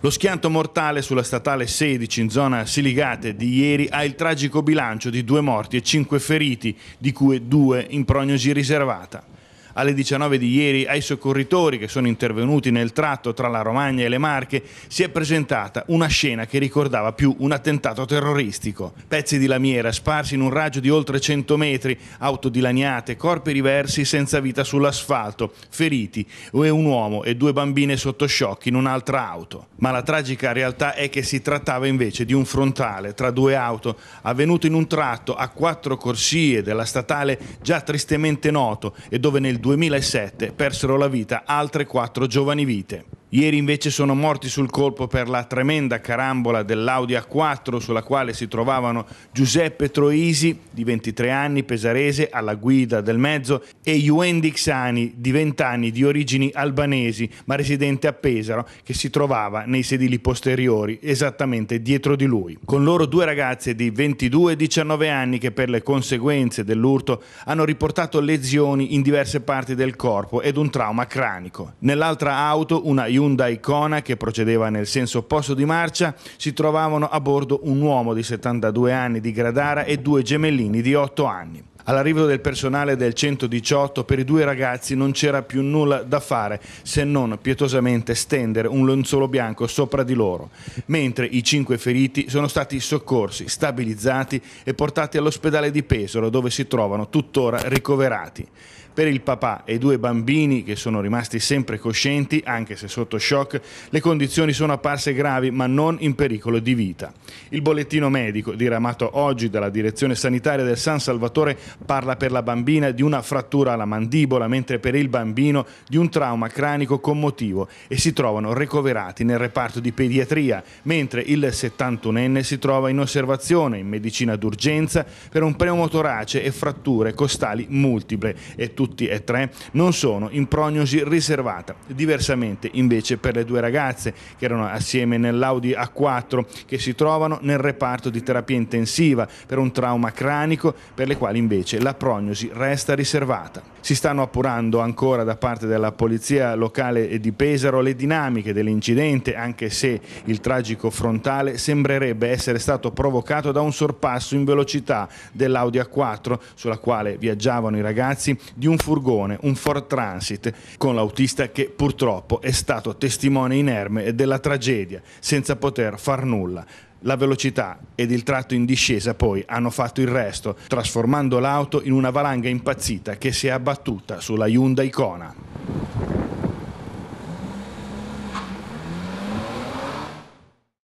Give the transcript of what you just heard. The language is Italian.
Lo schianto mortale sulla statale 16 in zona Siligate di ieri ha il tragico bilancio di due morti e cinque feriti, di cui due in prognosi riservata alle 19 di ieri ai soccorritori che sono intervenuti nel tratto tra la Romagna e le Marche, si è presentata una scena che ricordava più un attentato terroristico. Pezzi di lamiera sparsi in un raggio di oltre 100 metri, auto dilaniate, corpi riversi senza vita sull'asfalto, feriti e un uomo e due bambine sotto shock in un'altra auto. Ma la tragica realtà è che si trattava invece di un frontale tra due auto avvenuto in un tratto a quattro corsie della statale già tristemente noto e dove nel 2000 2007 persero la vita altre quattro giovani vite. Ieri invece sono morti sul colpo per la tremenda carambola dell'Audi A4 sulla quale si trovavano Giuseppe Troisi, di 23 anni, pesarese, alla guida del mezzo, e Juendi Xani, di 20 anni, di origini albanesi, ma residente a Pesaro, che si trovava nei sedili posteriori, esattamente dietro di lui. Con loro due ragazze di 22 e 19 anni che per le conseguenze dell'urto hanno riportato lesioni in diverse parti del corpo ed un trauma cranico. Nell'altra auto una Hyundai Kona che procedeva nel senso opposto di marcia si trovavano a bordo un uomo di 72 anni di Gradara e due gemellini di 8 anni. All'arrivo del personale del 118 per i due ragazzi non c'era più nulla da fare se non pietosamente stendere un lenzuolo bianco sopra di loro, mentre i cinque feriti sono stati soccorsi, stabilizzati e portati all'ospedale di Pesaro dove si trovano tuttora ricoverati. Per il papà e i due bambini, che sono rimasti sempre coscienti, anche se sotto shock, le condizioni sono apparse gravi ma non in pericolo di vita. Il bollettino medico, diramato oggi dalla direzione sanitaria del San Salvatore, Parla per la bambina di una frattura alla mandibola, mentre per il bambino di un trauma cranico commotivo e si trovano ricoverati nel reparto di pediatria, mentre il 71enne si trova in osservazione in medicina d'urgenza per un pneumotorace e fratture costali multiple e tutti e tre non sono in prognosi riservata. Diversamente invece per le due ragazze che erano assieme nell'Audi A4 che si trovano nel reparto di terapia intensiva per un trauma cranico per le quali invece invece la prognosi resta riservata. Si stanno appurando ancora da parte della polizia locale di Pesaro le dinamiche dell'incidente, anche se il tragico frontale sembrerebbe essere stato provocato da un sorpasso in velocità dell'Audi A4 sulla quale viaggiavano i ragazzi di un furgone, un Ford Transit, con l'autista che purtroppo è stato testimone inerme della tragedia, senza poter far nulla. La velocità ed il tratto in discesa poi hanno fatto il resto, trasformando l'auto in una valanga impazzita che si è abbattuta sulla Hyundai Kona.